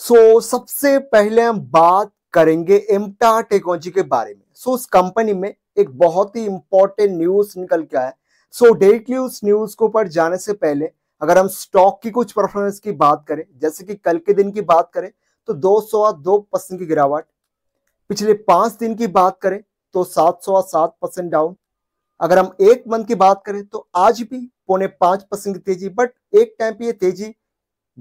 सो so, सबसे पहले हम बात करेंगे एमटा टेक्नोलॉजी के बारे में सो so, उस कंपनी में एक बहुत ही इंपॉर्टेंट न्यूज निकल के आया सो डायरेक्टली उस न्यूज के ऊपर जाने से पहले अगर हम स्टॉक की कुछ परफॉर्मेंस की बात करें जैसे कि कल के दिन की बात करें तो दो सौ दो परसेंट की गिरावट पिछले पांच दिन की बात करें तो सात सौ सात परसेंट डाउन अगर हम एक मंथ की बात करें तो आज भी पौने पांच परसेंट की तेजी बट एक टाइम पे ये तेजी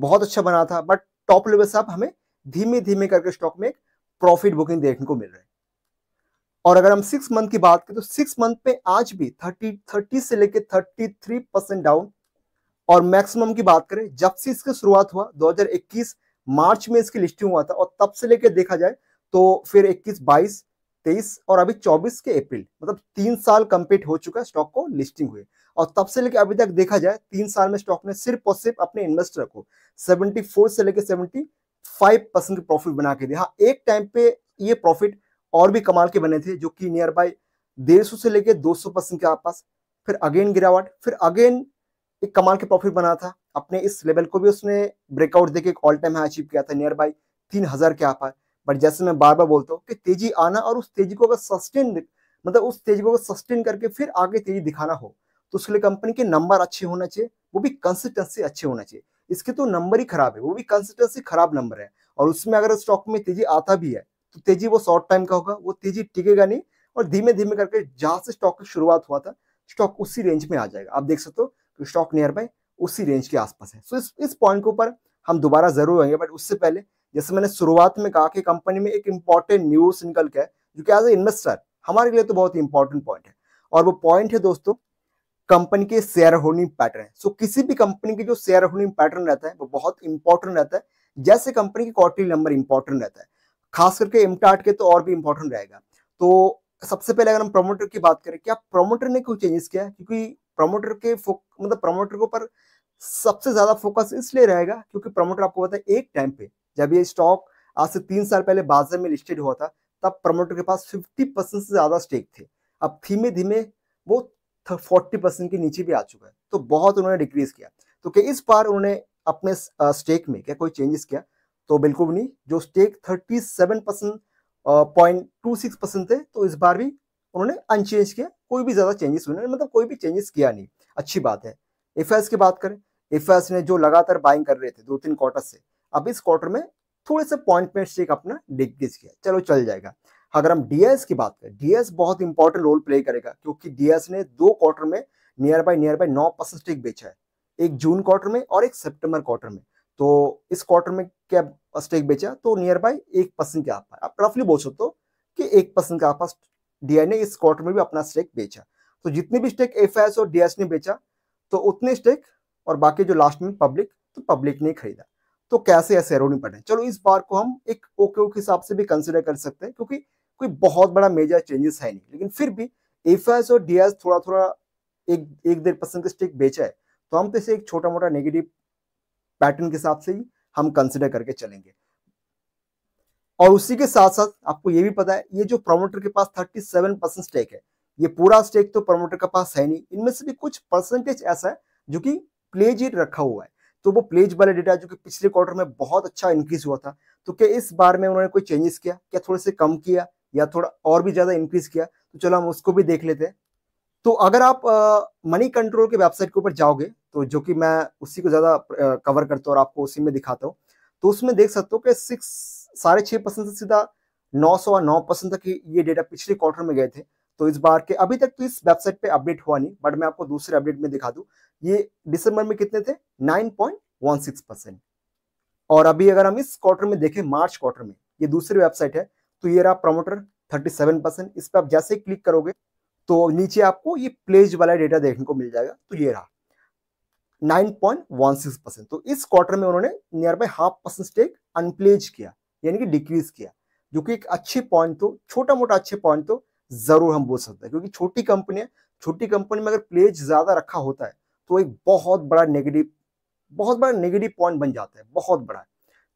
बहुत अच्छा बना था बट टॉप लेवल से आप हमें धीमे धीमे करके स्टॉक में प्रॉफिट बुकिंग देखने को मिल रहा है और अगर हम सिक्स मंथ की बात करें तो सिक्स मंथ में आज भी थर्टी थर्टी से लेकर थर्टी थ्री परसेंट डाउन और मैक्सिमम की बात करें जब से इसकी शुरुआत हुआ 2021 मार्च में इसकी लिस्टिंग हुआ था और तब से लेकर देखा जाए तो फिर 21 22 तेईस और अभी चौबीस के अप्रैल मतलब तीन साल कंप्लीट हो चुका है स्टॉक को लिस्टिंग हुए और तब से लेकर अभी तक देखा जाए तीन साल में स्टॉक ने सिर्फ और सिर्फ अपने इन्वेस्टर को फोर से लेकर फाइव परसेंट प्रॉफिट बना के दिया हाँ, एक टाइम पे ये प्रॉफिट और भी कमाल के बने थे जो कि नियर बाय डेढ़ से लेकर सौ परसेंट के आसपास फिर अगेन गिरावट फिर अगेन एक कमाल के प्रॉफिट बना था अपने इस लेवल को भी उसने ब्रेकआउट देकर एक ऑल टाइम अचीव किया था नियर बाई तीन हजार के आसपास बट जैसे मैं बार बार बोलता हूँ कि तेजी आना और उस तेजी को अगर सस्टेन मतलब उस तेजी को अगर सस्टेन करके फिर आगे तेजी दिखाना हो तो उसके लिए कंपनी के नंबर अच्छे होना चाहिए वो भी कंसिस्टेंसी अच्छे होना चाहिए इसके तो नंबर ही खराब है वो भी कंसिस्टेंसी खराब नंबर है और उसमें अगर स्टॉक में तेजी आता भी है तो तेजी वो शॉर्ट टाइम का होगा वो तेजी टिकेगा नहीं और धीमे धीमे करके जहां से स्टॉक की शुरुआत हुआ था स्टॉक उसी रेंज में आ जाएगा आप देख सकते हो तो स्टॉक नियर बाय उसी रेंज के आसपास है सो इस इस पॉइंट के ऊपर हम दोबारा जरूर आएंगे बट उससे पहले जैसे मैंने शुरुआत में कहा कि कंपनी में एक इंपॉर्टेंट न्यूज निकल के जो कि एज ए इन्वेस्टर हमारे लिए तो बहुत ही इंपॉर्टेंट पॉइंट है और वो पॉइंट है दोस्तों कंपनी के शेयर होल्डिंग पैटर्न सो किसी भी कंपनी के जो शेयर होल्डिंग पैटर्न रहता है वो बहुत इंपॉर्टेंट रहता है जैसे कंपनी की क्वार्टरली नंबर इंपॉर्टेंट रहता है खास करके एमटाट के तो और भी इंपॉर्टेंट रहेगा तो सबसे पहले अगर हम प्रमोटर की बात करें क्या प्रमोटर ने कोई चेंजेस किया क्योंकि प्रमोटर के मतलब प्रमोटर के ऊपर सबसे ज्यादा फोकस इसलिए रहेगा क्योंकि प्रमोटर आपको पता है एक टाइम पे जब ये स्टॉक आज से तीन साल पहले बाजार में लिस्टेड हुआ था तब प्रमोटर के पास फिफ्टी परसेंट से ज़्यादा स्टेक थे अब धीमे धीमे वो फोर्टी परसेंट के नीचे भी आ चुका है तो बहुत उन्होंने डिक्रीज किया तो क्या इस बार उन्होंने अपने स्टेक में क्या कोई चेंजेस किया तो बिल्कुल भी नहीं जो stake thirty seven percent point two six percent थे तो इस बार भी उन्होंने अनचेंज किया कोई भी ज़्यादा चेंजेस उन्होंने मतलब कोई भी चेंजेस किया नहीं अच्छी बात है एफ की बात करें एफ ने जो लगातार बाइंग कर रहे थे दो तीन क्वार्टर से अब इस क्वार्टर में थोड़े से पॉइंट में स्टेक अपना डिक्रीज किया चलो चल जाएगा अगर हम डीएस की बात करें डीएस बहुत इंपॉर्टेंट रोल प्ले करेगा क्योंकि डीएस ने दो क्वार्टर में नियर बाय नियर बाय नौ परसेंट स्टेक बेचा है एक जून क्वार्टर में और एक सितंबर क्वार्टर में तो इस क्वार्टर में क्या स्टेक बेचा तो नियर बाय एक परसेंट के आसपास आप रफली बोल सकते हो कि एक परसेंट के आसपास डीआई ने इस क्वार्टर में भी अपना स्टेक बेचा तो जितने भी स्टेक एफ और डीएस ने बेचा तो उतने स्टेक और बाकी जो लास्ट में पब्लिक तो पब्लिक ने खरीदा तो कैसे ऐसे एरो नहीं पड़े चलो इस बार को हम एक ओके ओके हिसाब से भी कंसिडर कर सकते हैं क्योंकि कोई बहुत बड़ा मेजर चेंजेस है नहीं लेकिन फिर भी एफ और डी थोड़ा थोड़ा एक एक डेढ़ परसेंट का स्टेक बेचा है तो हम तो इसे एक छोटा मोटा नेगेटिव पैटर्न के हिसाब से ही हम कंसिडर करके चलेंगे और उसी के साथ साथ आपको ये भी पता है ये जो प्रोमोटर के पास 37 परसेंट स्टेक है ये पूरा स्टेक तो प्रमोटर के पास है नहीं इनमें से भी कुछ परसेंटेज ऐसा है जो कि प्लेज रखा हुआ है तो वो प्लेज वाला डेटा जो कि पिछले क्वार्टर में बहुत अच्छा इंक्रीज हुआ था तो क्या इस बार में उन्होंने कोई चेंजेस किया क्या थोड़े से कम किया या थोड़ा और भी ज़्यादा इंक्रीज किया तो चलो हम उसको भी देख लेते हैं तो अगर आप मनी कंट्रोल के वेबसाइट के ऊपर जाओगे तो जो कि मैं उसी को ज़्यादा कवर करता हूँ और आपको उसी में दिखाता हूँ तो उसमें देख सकते हो कि सिक्स साढ़े छः परसेंट से सीधा नौ सौ नौ परसेंट तक ये डेटा पिछले क्वार्टर में गए थे तो इस बार के अभी तक तो इस वेबसाइट पे अपडेट हुआ नहीं बट मैं आपको दूसरे अपडेट में दिखा दू ये दिसंबर में कितने थे 9.16 परसेंट और अभी अगर हम इस क्वार्टर में देखें मार्च क्वार्टर में ये दूसरी वेबसाइट है तो ये रहा प्रोमोटर 37 परसेंट इस पर आप जैसे क्लिक करोगे तो नीचे आपको ये प्लेज वाला डेटा देखने को मिल जाएगा तो ये रहा 9.16 परसेंट तो इस क्वार्टर में उन्होंने nearby half percent stake unpledge किया यानी कि डिक्रीज किया जो कि एक अच्छे पॉइंट तो छोटा मोटा अच्छे पॉइंट तो ज़रूर हम बोल सकते हैं क्योंकि छोटी है छोटी कंपनी में अगर प्लेज ज़्यादा रखा होता है तो एक बहुत बड़ा नेगेटिव बहुत बड़ा नेगेटिव पॉइंट बन जाता है बहुत बड़ा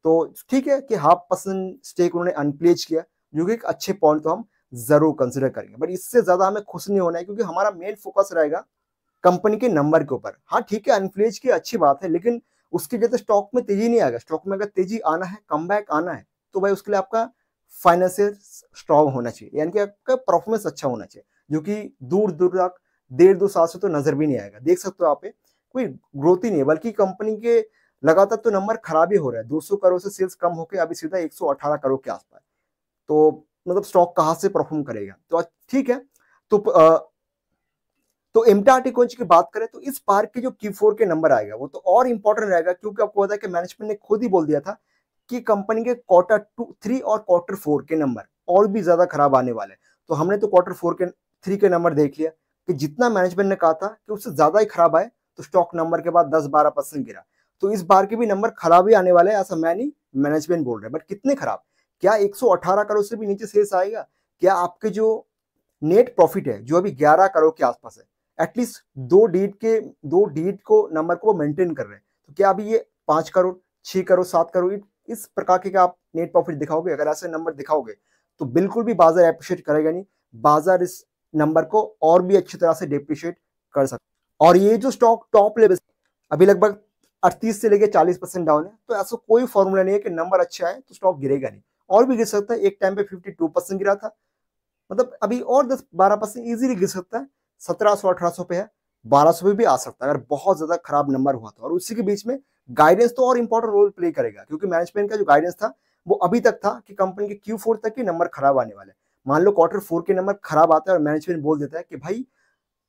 तो ठीक है कि हाफ परसेंट स्टेक उन्होंने अनप्लेज किया जो कि एक अच्छे पॉइंट तो हम ज़रूर कंसिडर करेंगे बट इससे ज़्यादा हमें खुश नहीं होना है क्योंकि हमारा मेन फोकस रहेगा कंपनी के नंबर के ऊपर हाँ ठीक है अनप्लेज की अच्छी बात है लेकिन उसके जैसे स्टॉक तो में तेजी नहीं आएगा स्टॉक में अगर तेजी आना है कम आना है तो भाई उसके लिए आपका फाइनेंशियल स्ट्रॉन्ग होना चाहिए यानी कि आपका परफॉर्मेंस अच्छा होना चाहिए जो कि दूर दूर तक डेढ़ दो साल से तो नजर भी नहीं आएगा देख सकते हो आप कोई ग्रोथ ही नहीं है बल्कि कंपनी के लगातार तो नंबर खराब ही हो रहा है दो करोड़ से सेल्स कम होकर अभी सीधा एक करोड़ के आसपास तो मतलब स्टॉक कहाँ से परफॉर्म करेगा तो ठीक है तो आ, तो एमटा आर्टिकोन्स की बात करें तो इस पार्क के जो की फोर के नंबर आएगा वो तो और इंपॉर्टेंट रहेगा क्योंकि आपको पता है कि मैनेजमेंट ने खुद ही बोल दिया था कि कंपनी के क्वार्टर टू थ्री और क्वार्टर फोर के नंबर और भी ज़्यादा खराब आने वाले तो हमने तो क्वार्टर फोर के थ्री के नंबर देख लिया कि जितना मैनेजमेंट ने कहा था कि उससे ज़्यादा ही खराब आए तो स्टॉक नंबर के बाद दस बारह परसेंट गिरा तो इस बार के भी नंबर खराब ही आने वाले हैं ऐसा मैं नहीं मैनेजमेंट बोल रहे बट कितने खराब क्या 118 करोड़ से भी नीचे सेल्स आएगा क्या आपके जो नेट प्रॉफिट है जो अभी 11 करोड़ के आसपास है एटलीस्ट दो डीड के दो डीड को नंबर को वो मेंटेन कर रहे हैं तो क्या अभी ये पांच करोड़ छह करोड़ सात करोड़ इस प्रकार के आप नेट प्रॉफिट दिखाओगे अगर ऐसे नंबर दिखाओगे तो बिल्कुल भी बाजार एप्रिशिएट करेगा नहीं बाजार इस नंबर को और भी अच्छी तरह से डिप्रिशिएट कर सकता और ये जो स्टॉक टॉप लेवल अभी लगभग 38 से लेके 40 परसेंट डाउन है तो ऐसा कोई फॉर्मूला नहीं है कि नंबर अच्छा है तो स्टॉक गिरेगा नहीं और भी गिर सकता है एक टाइम पे 52 परसेंट गिरा था मतलब अभी और 10 12 परसेंट ईजिली गिर सकता है सत्रह सौ अठारह सौ पे है बारह पे भी आ सकता है अगर बहुत ज्यादा खराब नंबर हुआ था और उसी के बीच में गाइडेंस तो और इंपॉर्टेंट रोल प्ले करेगा क्योंकि मैनेजमेंट का जो गाइडेंस था वो अभी तक था कि कंपनी के क्यू फोर तक के नंबर खराब आने वाले मान लो क्वार्टर फोर के नंबर खराब आता है और मैनेजमेंट बोल देता है कि भाई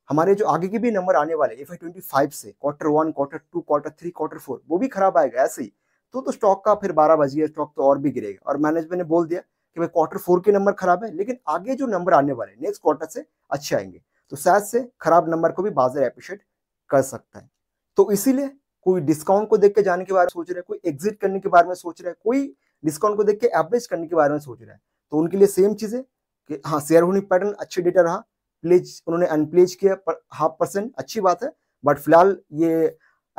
हमारे जो आगे के भी नंबर आने वाले एफ आई ट्वेंटी फाइव से quarter one quarter two quarter three quarter four वो भी खराब आएगा ऐसे ही तो तो स्टॉक का फिर बारह बज गया स्टॉक तो और भी गिरेगा और मैनेजमेंट ने बोल दिया कि भाई क्वार्टर फोर के नंबर खराब है लेकिन आगे जो नंबर आने वाले नेक्स्ट क्वार्टर से अच्छे आएंगे तो शायद से खराब नंबर को भी बाजार एप्रिशिएट कर सकता है तो इसीलिए कोई डिस्काउंट को देख के जाने के बारे में सोच रहे हैं कोई एग्जिट करने के बारे में सोच रहा है कोई डिस्काउंट को देख के एवरेज करने के बारे में सोच रहे हैं तो उनके लिए सेम चीज़ है कि हाँ शेयर होल्डिंग पैटर्न अच्छे डेटा रहा प्लेज उन्होंने अनप्लेज किया पर हाफ परसेंट अच्छी बात है बट फिलहाल ये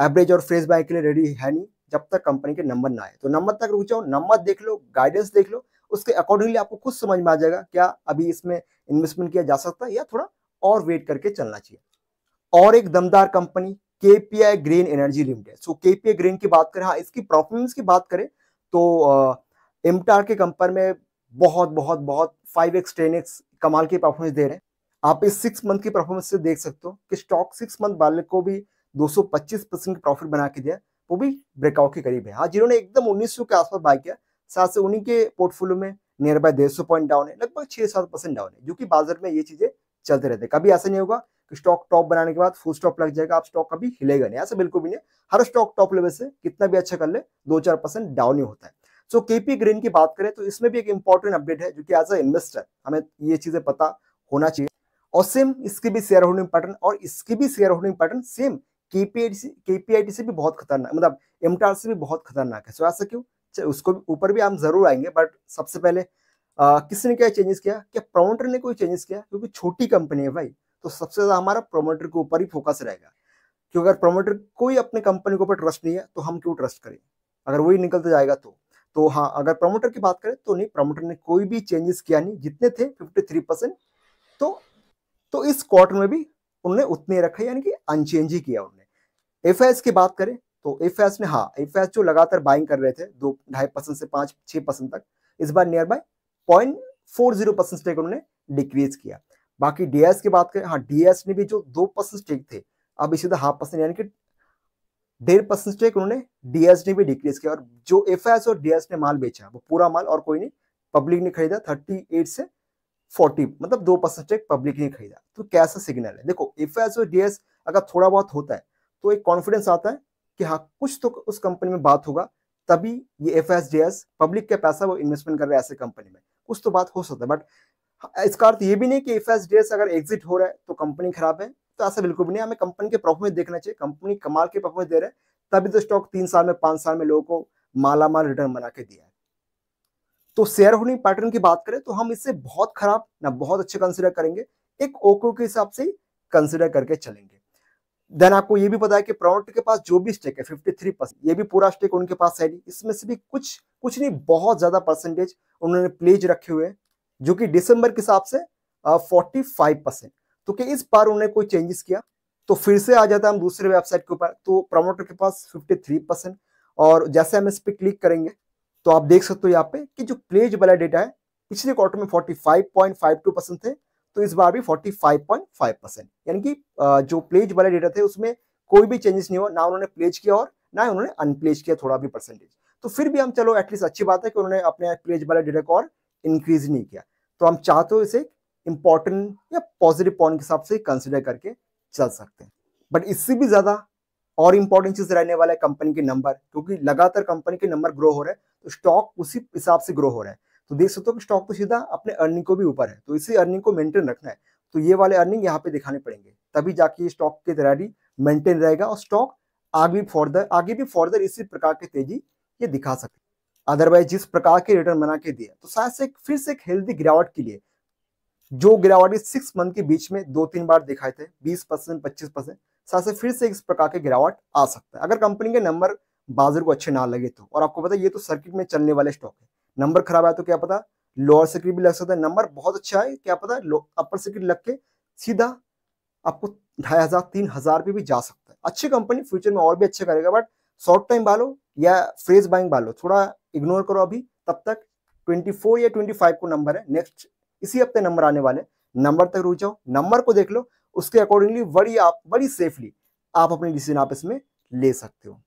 एवरेज और फ्रेश बाय के लिए रेडी है नहीं जब तक कंपनी के नंबर ना आए तो नंबर तक रुक जाओ नंबर देख लो गाइडेंस देख लो उसके अकॉर्डिंगली आपको खुद समझ में आ जाएगा क्या अभी इसमें इन्वेस्टमेंट किया जा सकता है या थोड़ा और वेट करके चलना चाहिए और एक दमदार company KPI green energy limited so KPI green की बात करें हाँ इसकी परफॉर्मेंस की बात करें तो एमटार के कंपेयर में बहुत बहुत बहुत फाइव एक्स टेन एक्स कमाल की परफॉर्मेंस दे रहे हैं आप इस सिक्स मंथ की परफॉर्मेंस से देख सकते हो कि स्टॉक सिक्स मंथ वाले को भी 225 परसेंट प्रॉफिट बना के दिया वो भी ब्रेकआउट के करीब है हाँ जिन्होंने एकदम उन्नीस के आसपास बाय किया साथ से उन्हीं के पोर्टफोलियो में नियर बाय डेढ़ पॉइंट डाउन है लगभग छः सात परसेंट डाउन है जो कि बाजार में ये चीज़ें चलते रहते हैं कभी ऐसा नहीं होगा कि स्टॉक टॉप बनाने के बाद फुल स्टॉप लग जाएगा आप स्टॉक कभी हिलेगा नहीं ऐसा बिल्कुल भी नहीं हर स्टॉक टॉप लेवल से कितना भी अच्छा कर ले दो चार परसेंट डाउन ही होता है सो so, केपी ग्रीन की बात करें तो इसमें भी एक इंपॉर्टेंट अपडेट है जो कि एज अ इन्वेस्टर हमें ये चीजें पता होना चाहिए और सेम इसके भी शेयर होल्डिंग पैटर्न और इसके भी shareholding pattern same KPIT KPIT से भी बहुत खतरनाक मतलब एमटार से भी बहुत खतरनाक है सो ऐसा क्यों उसको ऊपर भी हम जरूर आएंगे बट सबसे पहले किसने क्या चेंजेस किया क्या प्रोमोटर ने कोई चेंजेस किया क्योंकि छोटी कंपनी है भाई तो सबसे ज्यादा हमारा प्रोमोटर के ऊपर ही फोकस रहेगा क्योंकि अगर प्रोमोटर कोई अपने कंपनी के ऊपर ट्रस्ट नहीं है तो हम क्यों ट्रस्ट करें अगर वही निकलता जाएगा तो तो हाँ अगर प्रमोटर की बात करें तो नहीं प्रमोटर ने कोई भी चेंजेस किया नहीं जितने थे 53 परसेंट तो तो इस क्वार्टर में भी उन्होंने उतने रखे यानी कि अनचेंज ही किया उन्होंने एफ की बात करें तो एफ ने हाँ एफ जो लगातार बाइंग कर रहे थे दो ढाई परसेंट से पांच छह परसेंट तक इस बार nearby point four zero percent stake उन्होंने डिक्रीज किया बाकी डीएस की बात करें हाँ डीएस ने भी जो दो परसेंट स्टेक थे अब इसी तरह हाफ परसेंट यानी कि डेढ़ परसेंट स्टेक उन्होंने डीएस ने भी डिक्रीज किया और जो एफ और डीएस ने माल बेचा वो पूरा माल और कोई नहीं पब्लिक ने खरीदा थर्टी एट से फोर्टी मतलब दो परसेंट स्टेक पब्लिक ने खरीदा तो कैसा सिग्नल है देखो एफ और डीएस अगर थोड़ा बहुत होता है तो एक कॉन्फिडेंस आता है कि हाँ कुछ तो उस कंपनी में बात होगा तभी ये एफ पब्लिक का पैसा वो इन्वेस्टमेंट कर रहे हैं ऐसे कंपनी में कुछ तो बात हो सकता है बट इसका अर्थ ये भी नहीं कि फर्स्ट डेज अगर एग्जिट हो रहा है तो कंपनी खराब है तो ऐसा बिल्कुल भी नहीं हमें कंपनी के प्रॉफिट देखना चाहिए कंपनी कमाल के प्रॉफिट दे रहे हैं तभी तो स्टॉक तीन साल में पांच साल में लोगों को माला माल रिटर्न बना के दिया है तो शेयर होल्डिंग पैटर्न की बात करें तो हम इससे बहुत खराब ना बहुत अच्छे कंसिडर करेंगे एक ओको के हिसाब से कंसिडर करके चलेंगे देन आपको ये भी पता है कि प्रॉन्ट के पास जो भी स्टेक है फिफ्टी थ्री परसेंट ये भी पूरा स्टेक उनके पास है नहीं इसमें से भी कुछ कुछ नहीं बहुत ज्यादा परसेंटेज उन्होंने प्लेज रखे हुए जो कि दिसंबर के हिसाब से फोर्टी फाइव परसेंट तो कि इस बार उन्होंने कोई चेंजेस किया तो फिर से आ जाता है हम दूसरे वेबसाइट के ऊपर तो प्रमोटर के पास फिफ्टी थ्री परसेंट और जैसे हम इस पर क्लिक करेंगे तो आप देख सकते हो यहाँ पे कि जो प्लेज वाला डेटा है पिछले क्वार्टर में forty five point five two percent थे तो इस बार भी 45.5 परसेंट यानी कि जो प्लेज वाले डेटा थे उसमें कोई भी चेंजेस नहीं हुआ ना उन्होंने प्लेज किया और ना ही उन्होंने अनप्लेज किया थोड़ा भी परसेंटेज तो फिर भी हम चलो एटलीस्ट अच्छी बात है कि उन्होंने अपने प्लेज वाले डेटा को और इंक्रीज नहीं किया तो हम चाहते हो इसे इंपॉर्टेंट या पॉजिटिव पॉइंट के हिसाब से कंसिडर करके चल सकते हैं बट इससे भी ज़्यादा और इंपॉर्टेंट चीज़ रहने वाला है कंपनी के नंबर क्योंकि लगातार कंपनी के नंबर ग्रो हो रहे हैं तो स्टॉक उसी हिसाब से ग्रो हो रहा है तो देख सकते हो कि स्टॉक तो सीधा अपने अर्निंग को भी ऊपर है तो इसी अर्निंग को मेंटेन रखना है तो ये वाले अर्निंग यहाँ पे दिखाने पड़ेंगे तभी जाके स्टॉक की तैयारी मेंटेन रहेगा और स्टॉक आगे भी फॉर्दर आगे भी फॉर्दर इसी प्रकार की तेजी ये दिखा सके अदरवाइज जिस प्रकार के रिटर्न बना के दिया तो शायद से फिर से एक हेल्दी गिरावट के लिए जो गिरावट सिक्स मंथ के बीच में दो तीन बार दिखाए थे बीस परसेंट पच्चीस परसेंट शायद से फिर से इस प्रकार के गिरावट आ सकता है अगर कंपनी के नंबर बाजार को अच्छे ना लगे तो और आपको पता है ये तो सर्किट में चलने वाले स्टॉक है नंबर खराब आया तो क्या पता लोअर सेक्रेटरी भी लग सकता है नंबर बहुत अच्छा है क्या पता अपर सेक्रेटरी लग के सीधा आपको ढाई हज़ार तीन हज़ार पे भी जा सकता है अच्छी कंपनी फ्यूचर में और भी अच्छा करेगा बट शॉर्ट टाइम बालो या फ्रेज बाइंग बालो थोड़ा इग्नोर करो अभी तब तक 24 या 25 को नंबर है नेक्स्ट इसी हफ्ते नंबर आने वाले नंबर तक रुक जाओ नंबर को देख लो उसके अकॉर्डिंगली बड़ी आप बड़ी सेफली आप अपनी डिसीजन आप इसमें ले सकते हो